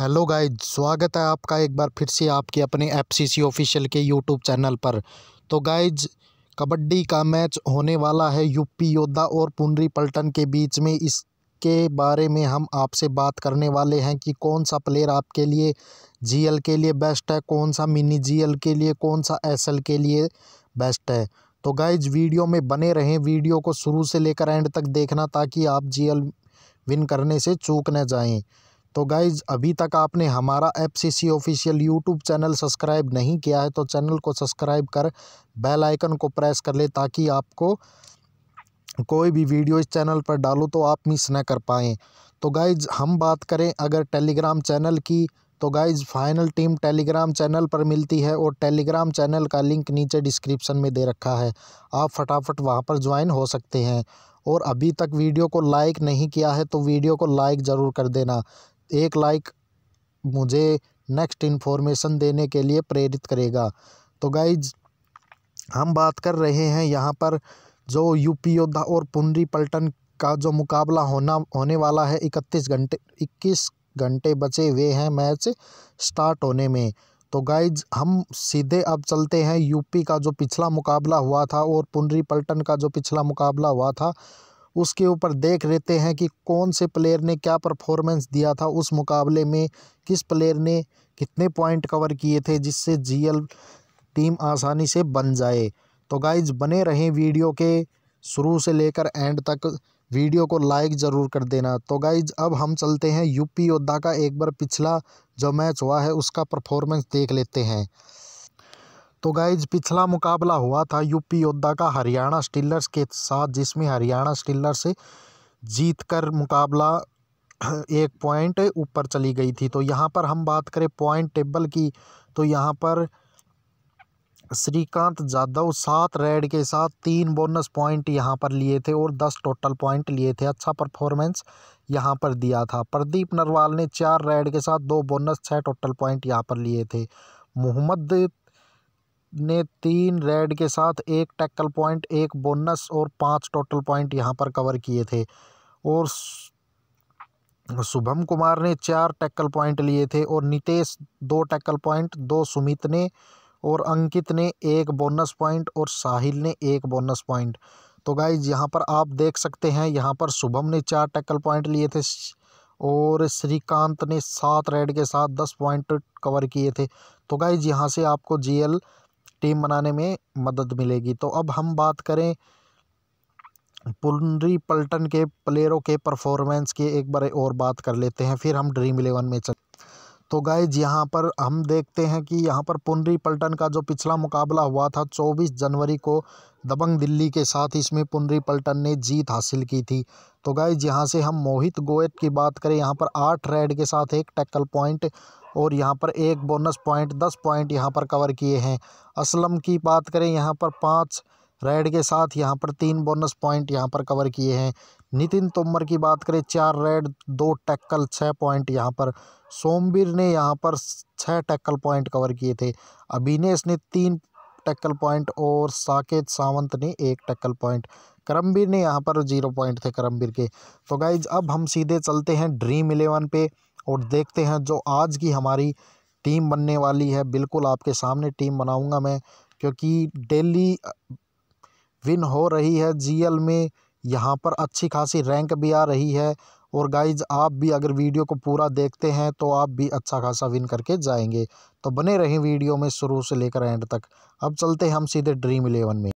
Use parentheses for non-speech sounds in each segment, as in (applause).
hello guys स्वागत है आपका एक बार फिर से आपके अपने एफसीसी ऑफिशियल के यूट्यूब चैनल पर तो गाइज कबड्डी का मैच होने वाला है यूपी योद्धा और पुनरी पलटन के बीच में इसके बारे में हम आपसे बात करने वाले हैं कि कौन सा प्लेयर आपके लिए जीएल के लिए बेस्ट है कौन सा मिनी जीएल के लिए कौन सा एस के लिए बेस्ट है तो गाइज वीडियो में बने रहें वीडियो को शुरू से लेकर एंड तक देखना ताकि आप जी विन करने से चूक न जाएँ तो गाइज़ अभी तक आपने हमारा F C C official YouTube channel subscribe नहीं किया है तो चैनल को सब्सक्राइब कर बेल आइकन को प्रेस कर ले ताकि आपको कोई भी वीडियो इस चैनल पर डालो तो आप मिस ना कर पाएँ तो गाइज़ हम बात करें अगर टेलीग्राम चैनल की तो guys final team Telegram channel पर मिलती है और टेलीग्राम चैनल का लिंक नीचे डिस्क्रिप्शन में दे रखा है आप फटाफट वहाँ पर ज्वाइन हो सकते हैं और अभी तक वीडियो को लाइक नहीं किया है तो वीडियो को लाइक ज़रूर कर देना एक लाइक मुझे नेक्स्ट इन्फॉर्मेशन देने के लिए प्रेरित करेगा तो गाइज हम बात कर रहे हैं यहाँ पर जो यूपी योद्धा और पुनरी पलटन का जो मुकाबला होना होने वाला है इकतीस घंटे इक्कीस घंटे बचे हुए हैं मैच स्टार्ट होने में तो गाइज हम सीधे अब चलते हैं यूपी का जो पिछला मुकाबला हुआ था और पुनरी पलटन का जो पिछला मुकाबला हुआ था उसके ऊपर देख लेते हैं कि कौन से प्लेयर ने क्या परफॉर्मेंस दिया था उस मुकाबले में किस प्लेयर ने कितने पॉइंट कवर किए थे जिससे जीएल टीम आसानी से बन जाए तो गाइज बने रहें वीडियो के शुरू से लेकर एंड तक वीडियो को लाइक ज़रूर कर देना तो गाइज अब हम चलते हैं यूपी योद्धा का एक बार पिछला जो मैच हुआ है उसका परफॉर्मेंस देख लेते हैं तो गाइज पिछला मुकाबला हुआ था यूपी योद्धा का हरियाणा स्टीलर्स के साथ जिसमें हरियाणा स्टीलर्स जीत कर मुकाबला (clears throat) एक पॉइंट ऊपर चली गई थी तो यहाँ पर हम बात करें पॉइंट टेबल की तो यहाँ पर श्रीकांत जाधव सात रेड के साथ तीन बोनस पॉइंट यहाँ पर लिए थे और दस टोटल पॉइंट लिए थे अच्छा परफॉर्मेंस यहाँ पर दिया था प्रदीप नरवाल ने चार रेड के साथ दो बोनस छः टोटल पॉइंट यहाँ पर लिए थे मोहम्मद ने तीन रेड के साथ एक टैकल पॉइंट एक बोनस और पांच टोटल पॉइंट यहां पर कवर किए थे और शुभम कुमार ने चार टैकल पॉइंट लिए थे और नितेश दो टैकल पॉइंट दो सुमित ने और अंकित ने एक बोनस पॉइंट और साहिल ने एक बोनस पॉइंट तो गाइज यहाँ पर आप देख सकते हैं यहाँ पर शुभम ने चार टैकल पॉइंट लिए थे और श्रीकांत ने सात रेड के साथ दस पॉइंट कवर किए थे तो गाइज यहाँ से आपको जीएल टीम बनाने में मदद मिलेगी तो अब हम बात करें पुनरी पल्टन के प्लेयरों के परफॉर्मेंस की एक बार और बात कर लेते हैं फिर हम ड्रीम इलेवन में चल तो गाइज यहाँ पर हम देखते हैं कि यहाँ पर पुनरी पल्टन का जो पिछला मुकाबला हुआ था 24 जनवरी को दबंग दिल्ली के साथ इसमें पुनरी पल्टन ने जीत हासिल की थी तो गाइज यहाँ से हम मोहित गोयत की बात करें यहाँ पर आठ रेड के साथ एक टैकल पॉइंट और यहाँ पर एक बोनस पॉइंट दस पॉइंट यहाँ पर कवर किए हैं असलम की बात करें यहाँ पर पाँच रेड के साथ यहाँ पर तीन बोनस पॉइंट यहाँ पर कवर किए हैं नितिन तोमर की बात करें चार रेड दो टैकल छः पॉइंट यहाँ पर सोमवीर ने यहाँ पर छः टैकल पॉइंट कवर किए थे अभिनेश ने तीन टैकल पॉइंट और साकेत सावंत ने एक टैकल पॉइंट करमबीर ने यहाँ पर जीरो पॉइंट थे करमबीर के तो गाइज अब हम सीधे चलते हैं ड्रीम इलेवन पे और देखते हैं जो आज की हमारी टीम बनने वाली है बिल्कुल आपके सामने टीम बनाऊंगा मैं क्योंकि डेली विन हो रही है जीएल में यहाँ पर अच्छी खासी रैंक भी आ रही है और गाइज आप भी अगर वीडियो को पूरा देखते हैं तो आप भी अच्छा खासा विन करके जाएंगे तो बने रहें वीडियो में शुरू से लेकर एंड तक अब चलते हैं हम सीधे ड्रीम इलेवन में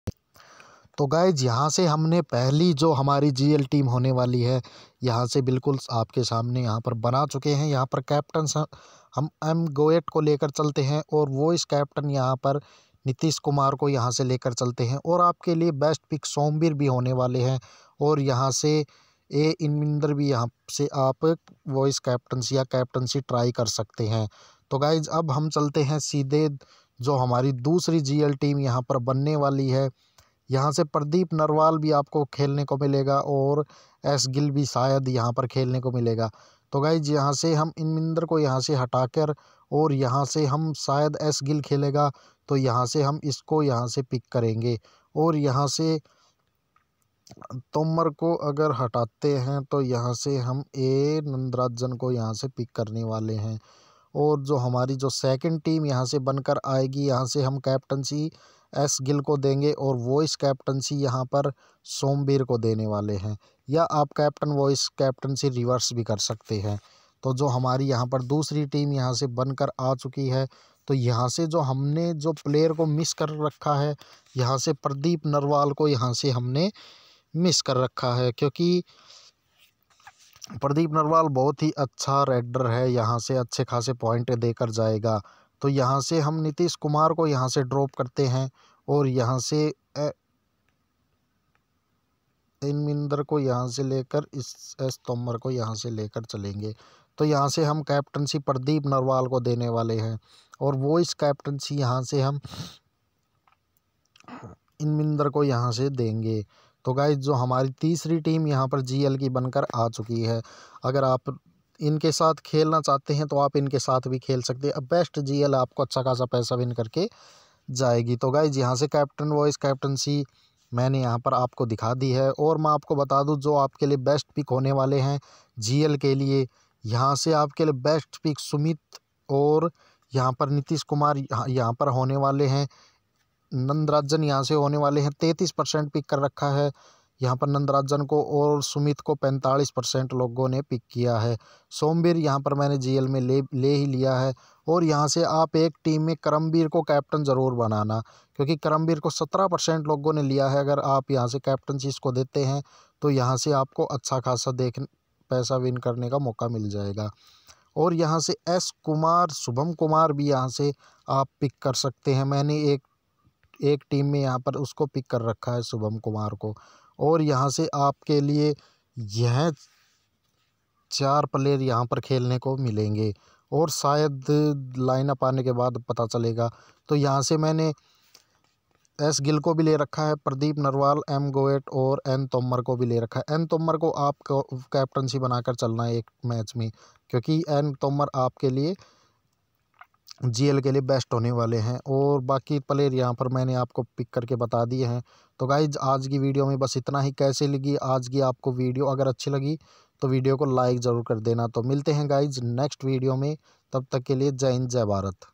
तो गाइज यहाँ से हमने पहली जो हमारी जीएल टीम होने वाली है यहाँ से बिल्कुल आपके सामने यहाँ पर बना चुके हैं यहाँ पर कैप्टन हम एम गोएट को लेकर चलते हैं और वो इस कैप्टन यहाँ पर नीतीश कुमार को यहाँ से लेकर चलते हैं और आपके लिए बेस्ट पिक सोमवीर भी होने वाले हैं और यहाँ से ए इनविंदर भी यहाँ से आप वॉइस कैप्टनसी या कैप्टनसी ट्राई कर सकते हैं तो गाइज अब हम चलते हैं सीधे जो हमारी दूसरी जीएल टीम यहाँ पर बनने वाली है यहाँ से प्रदीप नरवाल भी आपको खेलने को मिलेगा और एस गिल भी शायद यहाँ पर खेलने को मिलेगा तो गाइज यहाँ से हम इनमिंदर को यहाँ से हटाकर और यहाँ से हम शायद एस गिल खेलेगा तो यहाँ से हम इसको यहाँ से पिक करेंगे और यहाँ से तोमर को अगर हटाते हैं तो यहाँ से हम ए नंदराजन को यहाँ से पिक करने वाले हैं और जो हमारी जो सेकंड टीम यहाँ से बनकर आएगी यहाँ से हम कैप्टनसी एस गिल को देंगे और वॉइस कैप्टनसी यहाँ पर सोमवीर को देने वाले हैं या आप कैप्टन वॉइस कैप्टनसी रिवर्स भी कर सकते हैं तो जो हमारी यहाँ पर दूसरी टीम यहाँ से बनकर आ चुकी है तो यहाँ से जो हमने जो प्लेयर को मिस कर रखा है यहाँ से प्रदीप नरवाल को यहाँ से हमने मिस कर रखा है क्योंकि प्रदीप नरवाल बहुत ही अच्छा रेडर है यहाँ से अच्छे खासे पॉइंट देकर जाएगा तो यहाँ से हम नीतीश कुमार को यहाँ से ड्रॉप करते हैं और यहाँ से इनमिंदर को यहाँ से लेकर इस एस तोमर को यहाँ से लेकर चलेंगे तो यहाँ से हम कैप्टनसी प्रदीप नरवाल को देने वाले हैं और वो इस कैप्टनसी यहाँ से हम इनमिंदर को यहाँ से देंगे तो गाइज जो हमारी तीसरी टीम यहाँ पर जीएल की बनकर आ चुकी है अगर आप इनके साथ खेलना चाहते हैं तो आप इनके साथ भी खेल सकते हैं अब बेस्ट जीएल आपको अच्छा खासा पैसा विन करके जाएगी तो गाइज यहाँ से कैप्टन वॉइस कैप्टनसी मैंने यहाँ पर आपको दिखा दी है और मैं आपको बता दूँ जो आपके लिए बेस्ट पिक होने वाले हैं जीएल के लिए यहाँ से आपके लिए बेस्ट पिक सुमित और यहाँ पर नीतीश कुमार यहाँ पर होने वाले हैं नंदराजन यहाँ से होने वाले हैं तैंतीस परसेंट पिक कर रखा है यहाँ पर नंदराजन को और सुमित को पैंतालीस परसेंट लोगों ने पिक किया है सोमवीर यहाँ पर मैंने जीएल में ले ले ही लिया है और यहाँ से आप एक टीम में करमवीर को कैप्टन ज़रूर बनाना क्योंकि करमवीर को सत्रह परसेंट लोगों ने लिया है अगर आप यहाँ से कैप्टन चीज को देते हैं तो यहाँ से आपको अच्छा खासा देख पैसा विन करने का मौका मिल जाएगा और यहाँ से एस कुमार शुभम कुमार भी यहाँ से आप पिक कर सकते हैं मैंने एक एक टीम में यहाँ पर उसको पिक कर रखा है शुभम कुमार को और यहाँ से आपके लिए यह चार प्लेयर यहाँ पर खेलने को मिलेंगे और शायद लाइन अप आने के बाद पता चलेगा तो यहाँ से मैंने एस गिल को भी ले रखा है प्रदीप नरवाल एम गोएट और एन तोमर को भी ले रखा है एन तोमर को आप कैप्टनसी बनाकर चलना है एक मैच में क्योंकि एन तोमर आपके लिए जीएल के लिए बेस्ट होने वाले हैं और बाकी प्लेयर यहाँ पर मैंने आपको पिक करके बता दिए हैं तो गाइज आज की वीडियो में बस इतना ही कैसे लगी आज की आपको वीडियो अगर अच्छी लगी तो वीडियो को लाइक ज़रूर कर देना तो मिलते हैं गाइज नेक्स्ट वीडियो में तब तक के लिए जय हिंद जय भारत